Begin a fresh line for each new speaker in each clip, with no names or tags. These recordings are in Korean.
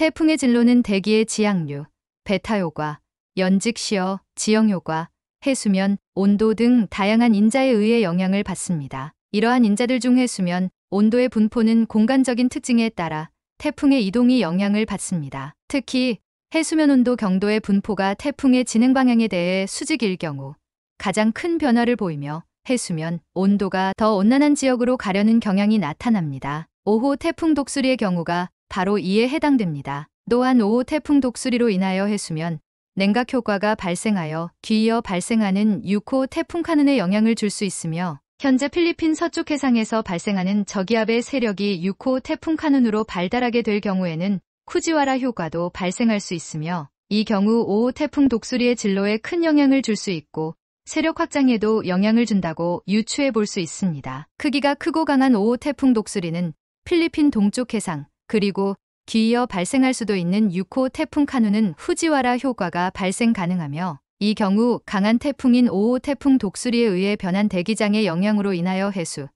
태풍의 진로는 대기의 지향류, 베타효과, 연직시어, 지형효과, 해수면, 온도 등 다양한 인자에 의해 영향을 받습니다. 이러한 인자들 중 해수면, 온도의 분포는 공간적인 특징에 따라 태풍의 이동이 영향을 받습니다. 특히 해수면 온도 경도의 분포가 태풍의 진행 방향에 대해 수직일 경우 가장 큰 변화를 보이며 해수면, 온도가 더 온난한 지역으로 가려는 경향이 나타납니다. 오후 태풍 독수리의 경우가 바로 이에 해당됩니다. 또한 5호 태풍 독수리로 인하여 해수면 냉각 효과가 발생하여 뒤이어 발생하는 6호 태풍 카눈에 영향을 줄 수 있으며 현재 필리핀 서쪽 해상에서 발생하는 저기압의 세력이 6호 태풍 카눈으로 발달하게 될 경우에는 쿠지와라 효과도 발생할 수 있으며 이 경우 5호 태풍 독수리의 진로에 큰 영향을 줄 수 있고 세력 확장에도 영향을 준다고 유추해 볼 수 있습니다. 크기가 크고 강한 5호 태풍 독수리는 필리핀 동쪽 해상, 그리고 기이어 발생할 수도 있는 6호 태풍 카누는 후지와라 효과가 발생 가능하며 이 경우 강한 태풍인 5호 태풍 독수리에 의해 변한 대기장의 영향으로 인하여 해수,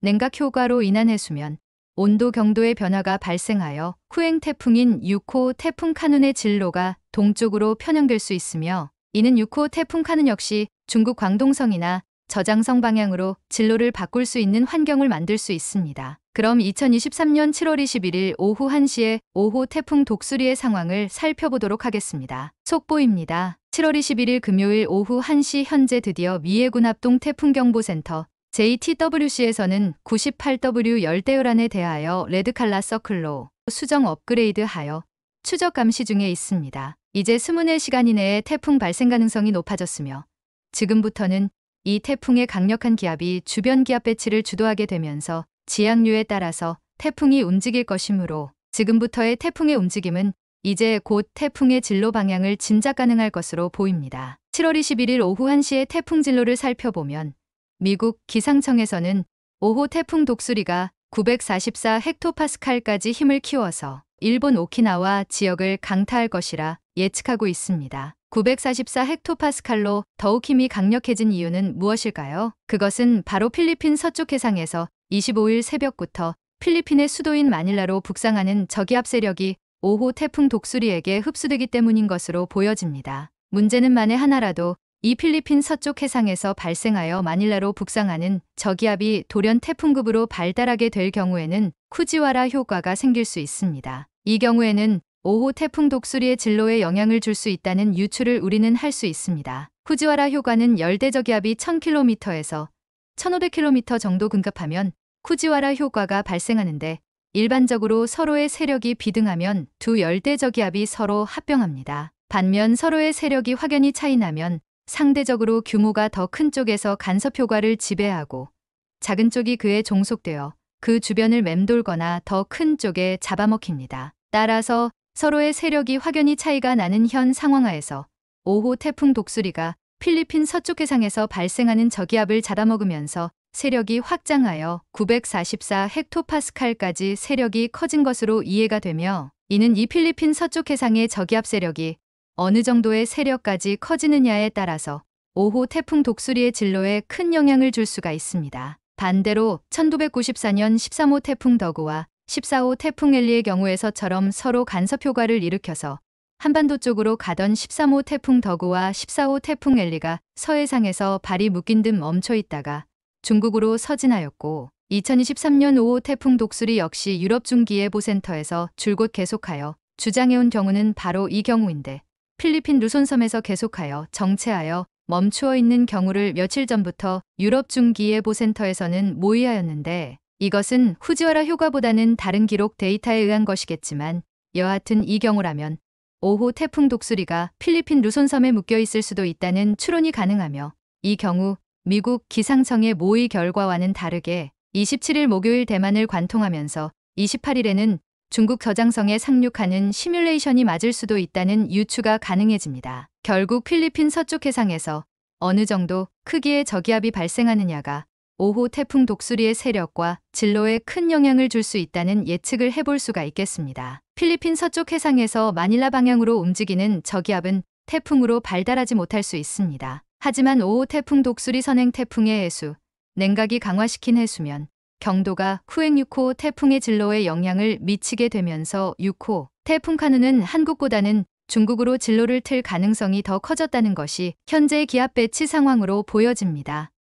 냉각 효과로 인한 해수면, 온도 경도의 변화가 발생하여 후행 태풍인 6호 태풍 카눈의 진로가 동쪽으로 편향될 수 있으며 이는 6호 태풍 카눈 역시 중국 광동성이나 저장성 방향으로 진로를 바꿀 수 있는 환경을 만들 수 있습니다. 그럼 2023년 7월 21일 오후 1시에 5호 태풍 독수리의 상황을 살펴보도록 하겠습니다. 속보입니다. 7월 21일 금요일 오후 1시 현재 드디어 미해군 합동 태풍경보센터 JTWC에서는 98W 열대요란에 대하여 레드칼라 서클로 수정 업그레이드하여 추적 감시 중에 있습니다. 이제 24시간 이내에 태풍 발생 가능성이 높아졌으며 지금부터는 이 태풍의 강력한 기압이 주변 기압 배치를 주도하게 되면서 지향류에 따라서 태풍이 움직일 것이므로 지금부터의 태풍의 움직임은 이제 곧 태풍의 진로 방향을 짐작 가능할 것으로 보입니다. 7월 21일 오후 1시에 태풍 진로를 살펴보면 미국 기상청에서는 5호 태풍 독수리가 944 헥토파스칼까지 힘을 키워서 일본 오키나와 지역을 강타할 것이라 예측하고 있습니다. 944 헥토파스칼로 더욱 힘이 강력해진 이유는 무엇일까요? 그것은 바로 필리핀 서쪽 해상에서 25일 새벽부터 필리핀의 수도인 마닐라로 북상하는 저기압 세력이 5호 태풍 독수리에게 흡수되기 때문인 것으로 보여집니다. 문제는 만에 하나라도 이 필리핀 서쪽 해상에서 발생하여 마닐라로 북상하는 저기압이 돌연 태풍급으로 발달하게 될 경우에는 쿠지와라 효과가 생길 수 있습니다. 이 경우에는 5호 태풍 독수리의 진로에 영향을 줄 수 있다는 유출을 우리는 할 수 있습니다. 쿠지와라 효과는 열대저기압이 1000km에서 1500km 정도 근급하면 쿠지와라 효과가 발생하는데 일반적으로 서로의 세력이 비등하면 두 열대저기압이 서로 합병합니다. 반면 서로의 세력이 확연히 차이나면 상대적으로 규모가 더 큰 쪽에서 간섭 효과를 지배하고 작은 쪽이 그에 종속되어 그 주변을 맴돌거나 더 큰 쪽에 잡아먹힙니다. 따라서 서로의 세력이 확연히 차이가 나는 현 상황하에서 5호 태풍 독수리가 필리핀 서쪽 해상에서 발생하는 저기압을 잡아먹으면서 세력이 확장하여 944 헥토파스칼까지 세력이 커진 것으로 이해가 되며 이는 이 필리핀 서쪽 해상의 저기압 세력이 어느 정도의 세력까지 커지느냐에 따라서 5호 태풍 독수리의 진로에 큰 영향을 줄 수가 있습니다. 반대로 1994년 13호 태풍 더구와 14호 태풍 엘리의 경우에서처럼 서로 간섭 효과를 일으켜서 한반도 쪽으로 가던 13호 태풍 더구와 14호 태풍 엘리가 서해상에서 발이 묶인 듯 멈춰 있다가 중국으로 서진하였고 2023년 5호 태풍 독수리 역시 유럽 중기예보센터에서 줄곧 계속하여 주장해온 경우는 바로 이 경우인데 필리핀 루손섬에서 계속하여 정체하여 멈추어 있는 경우를 며칠 전부터 유럽 중기예보센터에서는 모의하였는데 이것은 후지와라 효과보다는 다른 기록 데이터에 의한 것이겠지만 여하튼 이 경우라면 5호 태풍 독수리가 필리핀 루손섬에 묶여 있을 수도 있다는 추론이 가능하며 이 경우 미국 기상청의 모의 결과와는 다르게 27일 목요일 대만을 관통하면서 28일에는 중국 저장성에 상륙하는 시뮬레이션이 맞을 수도 있다는 유추가 가능해집니다. 결국 필리핀 서쪽 해상에서 어느 정도 크기의 저기압이 발생하느냐가 5호 태풍 독수리의 세력과 진로에 큰 영향을 줄 수 있다는 예측을 해볼 수가 있겠습니다. 필리핀 서쪽 해상에서 마닐라 방향으로 움직이는 저기압은 태풍으로 발달하지 못할 수 있습니다. 하지만 오호 태풍 독수리 선행 태풍의 해수, 냉각이 강화시킨 해수면, 경도가 쿠행 6호 태풍의 진로에 영향을 미치게 되면서 6호 태풍 카누는 한국보다는 중국으로 진로를 틀 가능성이 더 커졌다는 것이 현재 기압 배치 상황으로 보여집니다.